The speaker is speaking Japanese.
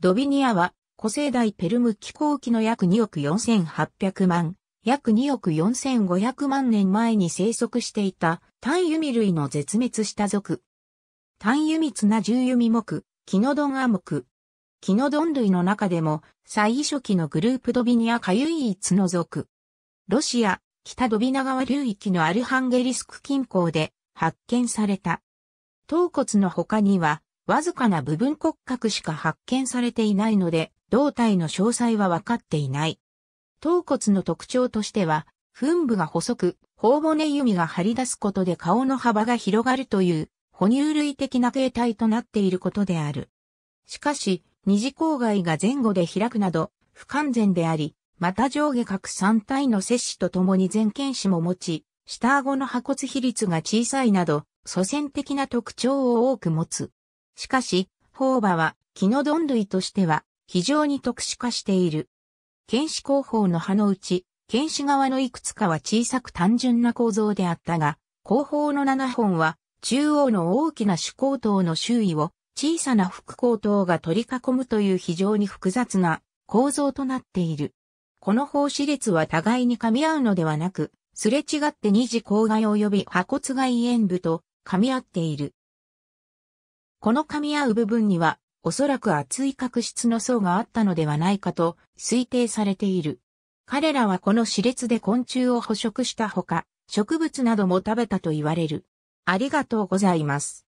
ドビニアは、古生代ペルム気候期の約2億4800万、約2億4500万年前に生息していた、単ユミ類の絶滅した族。単ユミツナ重ユミ目、キノドンア目。キノドン類の中でも、最初期のグループドビニアか唯一の族。ロシア、北ドビナ川流域のアルハンゲリスク近郊で発見された。頭骨の他には、わずかな部分骨格しか発見されていないので、胴体の詳細は分かっていない。頭骨の特徴としては、分部が細く、頬骨弓が張り出すことで顔の幅が広がるという、哺乳類的な形態となっていることである。しかし、二次口外が前後で開くなど、不完全であり、また上下各三体の摂取とともに前剣視も持ち、下顎の破骨比率が小さいなど、祖先的な特徴を多く持つ。しかし、ホーバは、木のん類としては、非常に特殊化している。剣士工法の葉のうち、剣士側のいくつかは小さく単純な構造であったが、後方の7本は、中央の大きな主高頭の周囲を小さな副高頭が取り囲むという非常に複雑な構造となっている。この方子列は互いに噛み合うのではなく、すれ違って二次郊外及び破骨外縁部と噛み合っている。この噛み合う部分には、おそらく厚い角質の層があったのではないかと推定されている。彼らはこの熾烈で昆虫を捕食したほか、植物なども食べたと言われる。ありがとうございます。